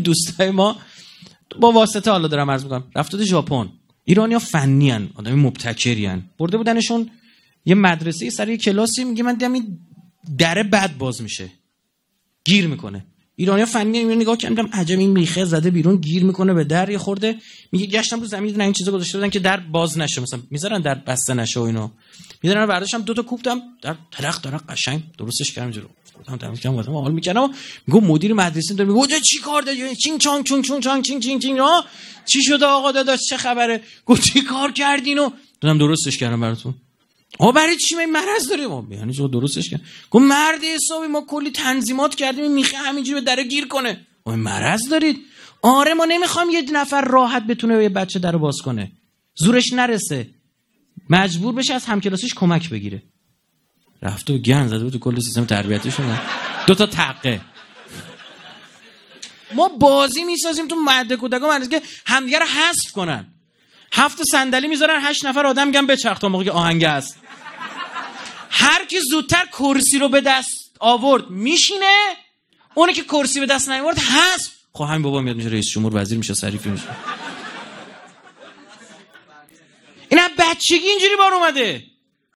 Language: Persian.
دوستای ما با واسطه حالا دارم عرض میکنم رفتاد ژاپن ایرانیا فنی‌اند آدمی مبتکری برده بودنشون یه مدرسه سر یه کلاسی میگه من دیدم در دره بد باز میشه گیر میکنه ایرانیا فنی میگه نگاه کردم عجب این میخه زده بیرون گیر میکنه به در یه خورده میگه گشتم رو زمین نه این چیزا گذاشته بودن که در باز نشه مثلا میذارن در بسته نشه و اینو میذارن برداشتم دو تا کوپتم در طرق داره قشنگ درستش کردم جلو بودم کردم گفتم حال میکردم میگو مدیر مدرسه داره میگو چی کار داری چین چانگ چون چون چانگ چین چین چین ها چی شده آقا داداش چه خبره گفت چی کار کردین و دادم درستش کردم براتون آقا برای چی می مرض داریم ما یعنی چرا درستش کرد گفت مرد حسابی ما کلی تنظیمات کردیم میخه همینجوری به دره گیر کنه آقا مرض دارید آره ما نمیخوام یه نفر راحت بتونه یه بچه در باز کنه زورش نرسه مجبور بشه از همکلاسیش کمک بگیره رفته و گن زده تو کل سیستم تربیتی شدن دو تا تقه ما بازی میسازیم تو مهد کودک من که همدیگه رو حذف کنن هفت صندلی میذارن هشت نفر آدم گم به تا موقعی که آهنگ است هر کی زودتر کرسی رو به دست آورد میشینه اونی که کرسی به دست نیاورد حذف خب همین بابا میاد میشه رئیس جمهور وزیر میشه سریفی میشه این هم بچگی اینجوری بار اومده